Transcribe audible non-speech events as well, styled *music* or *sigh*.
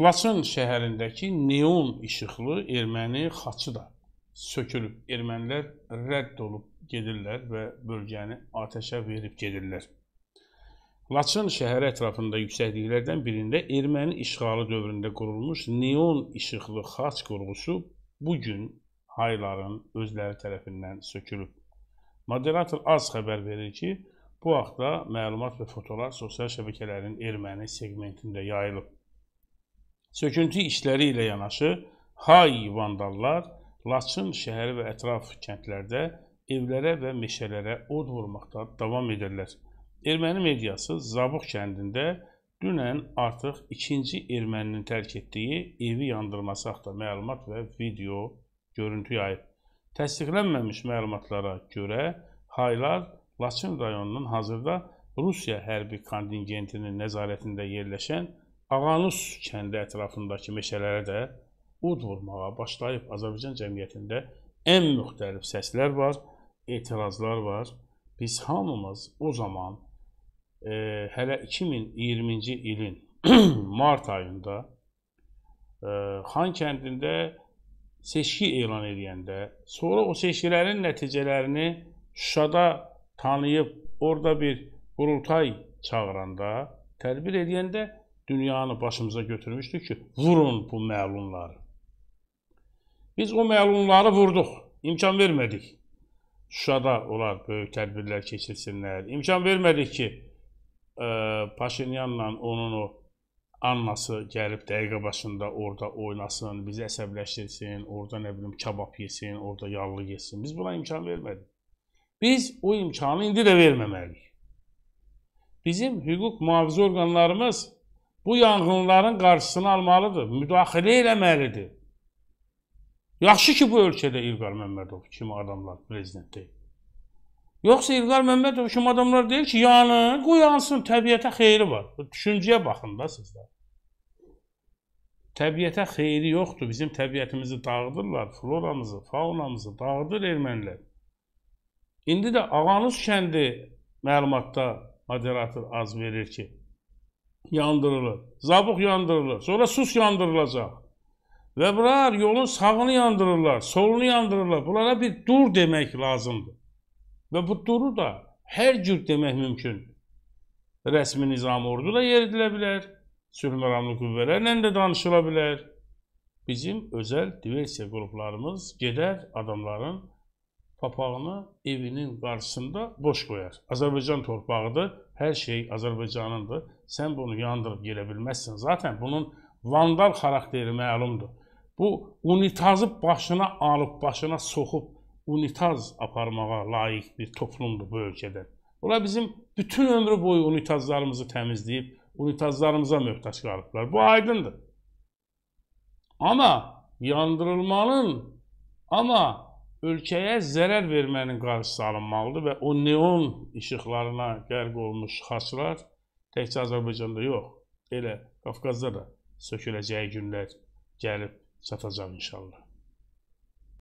Laçın şəhərindəki neon işıqlı erməni xaçı da sökülüb. Ermənilər rədd olub gedirlər və bölgəni atəşə verib gedirlər. Laçın şəhəri ətrafında yüksəkliklərdən birində erməni işğalı dövründə qurulmuş neon işıqlı xaç qurğusu bu gün hayların özləri tərəfindən sökülüb. Moderator az xəbər verir ki, bu haqda məlumat və fotolar sosial şəbəkələrin erməni segmentində yayılıb. Söküntü işləri ilə yanaşı hay vandallar Laçın şəhəri və ətraf kəndlərdə evlərə və meşələrə od vurmaqda davam edirlər. Erməni mediası Zabuq kəndində dünən artıq ikinci erməninin tərk etdiyi evi yandırması haqqında məlumat və video görüntü yayıb. Təsdiqlənməmiş məlumatlara görə haylar Laçın rayonunun hazırda Rusiya hərbi kontingentinin nəzarətində yerləşən Ağanus kəndi ətrafındakı meşələrə də ud vurmağa başlayıb Azərbaycan cəmiyyətində ən müxtəlif səslər var, etirazlar var. Biz hamımız o zaman e, hələ 2020-ci ilin *clears throat* mart ayında e, Xan kəndində seçki elan edəndə, sonra o seçkilərin nəticələrini Şuşada tanıyıb orada bir qurultay çağıranda, tədbir edəndə dünyanı başımıza götürmüşdük ki, vurun bu məlunları. Biz o məlunları vurduq, imkan vermədik. Şuşada onlar böyük tədbirlər keçirsinlər. İmkan vermədik ki, e, Paşinyanla onun o annası gəlib dəqiqə başında orada oynasın, bizi əsəbləşdirsin, orada nə bilim kabab yesin, orada yallı yesin. Biz buna imkan vermədik. Biz o imkanı indi də verməməliyik. Bizim hüquq mühafizə orqanlarımız bu yanğınların qarşısını almalıdır, müdaxilə eləməlidir. Yaxşı ki, bu ölkədə İlqar Məmmədov kimi adamlar prezident deyil. Yoxsa İlqar Məmmədov kimi adamlar deyil ki, yanın, qoyansın, təbiətə xeyri var. Düşüncəyə baxın da sizlər. Təbiətə xeyri yoxdur. Bizim təbiətimizi dağıdırlar, floramızı, faunamızı dağıdır ermənilər. İndi də Ağanus kəndi məlumatda moderator az verir ki, yandırılır. Zabuq yandırılır. Sonra sus yandırılacaq. Və bunlar yolun sağını yandırırlar, solunu yandırırlar. Bunlara bir dur demək lazımdır. Və bu duru da hər cür demək mümkündür. Rəsmi nizam ordu da yeridilə bilər. Sülh məramlı qüvvələrlə də danışıla bilər. Bizim özəl diversiya qruplarımız gedər adamların papağını evinin qarşısında boş qoyar. Azərbaycan torpağıdır, hər şey Azərbaycanındır. Sən bunu yandırıb gelə bilməzsən. Zaten bunun vandal xarakteri məlumdur. Bu unitazı başına alıb, başına soxub unitaz aparmağa layiq bir toplumdur bu ölkədə. Ola bizim bütün ömrü boyu unitazlarımızı təmizləyib, unitazlarımıza möhtac qalıblar. Bu aydındır. Amma yandırılmanın, amma ölkəyə zərər vermənin qarşısı alınmalıdır və o neon işıqlarına qərq olmuş xaçlar təkcə Azərbaycanda yox, elə Qafqazda da söküləcəyi günlər gəlib çatacaq inşallah.